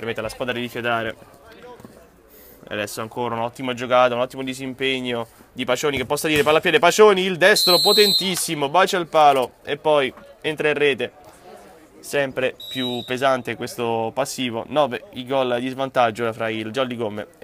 permette alla squadra di fiatare. Adesso ancora un'ottima giocata, un ottimo disimpegno di Pacioni che possa dire palla a piede. Pacioni, il destro potentissimo, bacia il palo e poi entra in rete. Sempre più pesante questo passivo. 9 i gol di svantaggio fra il Jolly Gomme